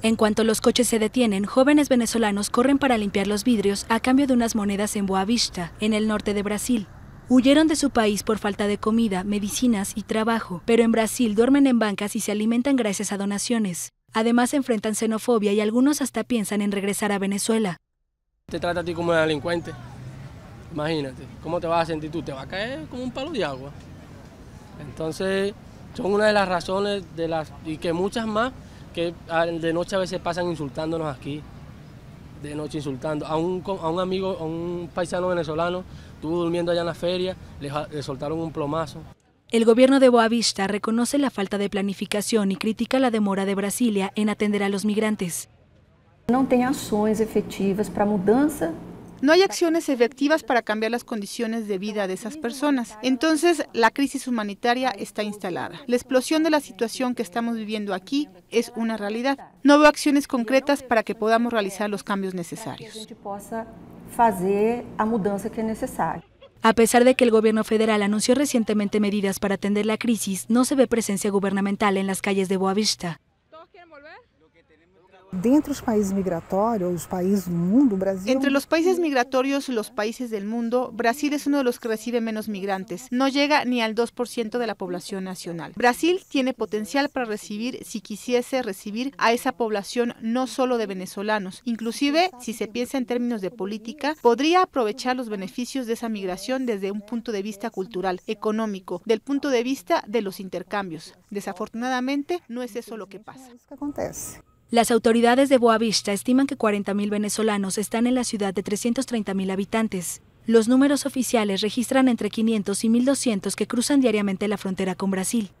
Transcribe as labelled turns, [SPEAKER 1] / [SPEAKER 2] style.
[SPEAKER 1] En cuanto los coches se detienen, jóvenes venezolanos corren para limpiar los vidrios a cambio de unas monedas en Boavista, en el norte de Brasil. Huyeron de su país por falta de comida, medicinas y trabajo, pero en Brasil duermen en bancas y se alimentan gracias a donaciones. Además enfrentan xenofobia y algunos hasta piensan en regresar a Venezuela.
[SPEAKER 2] Te trata a ti como un delincuente. Imagínate, ¿cómo te vas a sentir tú? Te va a caer como un palo de agua. Entonces, son una de las razones de las y que muchas más que de noche a veces pasan insultándonos aquí, de noche insultando. A un, amigo, a un paisano venezolano, estuvo durmiendo allá en la feria, le, soltaron un plomazo.
[SPEAKER 1] El gobierno de Boavista reconoce la falta de planificación y critica la demora de Brasilia en atender a los migrantes.
[SPEAKER 2] No tiene acciones efectivas para
[SPEAKER 3] mudanza. No hay acciones efectivas para cambiar las condiciones de vida de esas personas. Entonces, la crisis humanitaria está instalada. La explosión de la situación que estamos viviendo aquí es una realidad. No veo acciones concretas para que podamos realizar los cambios necesarios. A pesar de que
[SPEAKER 1] el gobierno federal anunció recientemente medidas para atender la crisis, no se ve presencia gubernamental en las calles de Boavista.
[SPEAKER 3] ¿Dentro um los países países migratorios, mundo, Entre los países migratorios, los países del mundo, Brasil es uno de los que recibe menos migrantes. No llega ni al 2% de la población nacional. Brasil tiene potencial para recibir, si quisiese recibir, a esa población no solo de venezolanos. Inclusive, si se piensa en términos de política, podría aprovechar los beneficios de esa migración desde un punto de vista cultural, económico, del punto de vista de los intercambios. Desafortunadamente, no es eso lo que pasa.
[SPEAKER 1] Las autoridades de Boavista estiman que 40.000 venezolanos están en la ciudad de 330.000 habitantes. Los números oficiales registran entre 500 y 1.200 que cruzan diariamente la frontera con Brasil.